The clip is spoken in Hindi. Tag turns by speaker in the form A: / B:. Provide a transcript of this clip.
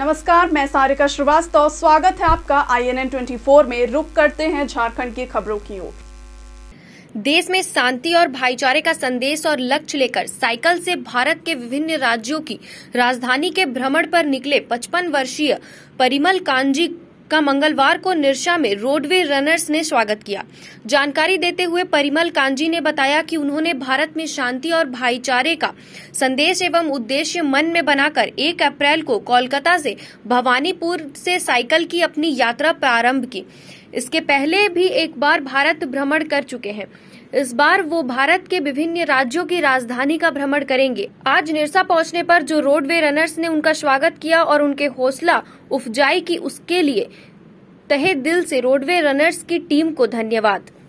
A: नमस्कार मैं सारिका श्रीवास्तव स्वागत है आपका I N N twenty four में रुक करते हैं झारखंड की खबरों की ओर देश में शांति और भाईचारे का संदेश और लक्ष्य लेकर साइकिल से
B: भारत के विभिन्न राज्यों की राजधानी के भ्रमण पर निकले 55 वर्षीय परिमल कांजी का मंगलवार को निर्शा में रोडवे रनर्स ने स्वागत किया जानकारी देते हुए परिमल कांजी ने बताया कि उन्होंने भारत में शांति और भाईचारे का संदेश एवं उद्देश्य मन में बनाकर 1 अप्रैल को कोलकाता से भवानीपुर से साइकिल की अपनी यात्रा प्रारंभ की इसके पहले भी एक बार भारत भ्रमण कर चुके हैं इस बार वो भारत के विभिन्न राज्यों की राजधानी का भ्रमण करेंगे आज निरसा पहुंचने पर जो रोडवे रनर्स ने उनका स्वागत किया और उनके हौसला उफजाई
C: की उसके लिए तहे दिल से रोडवे रनर्स की टीम को धन्यवाद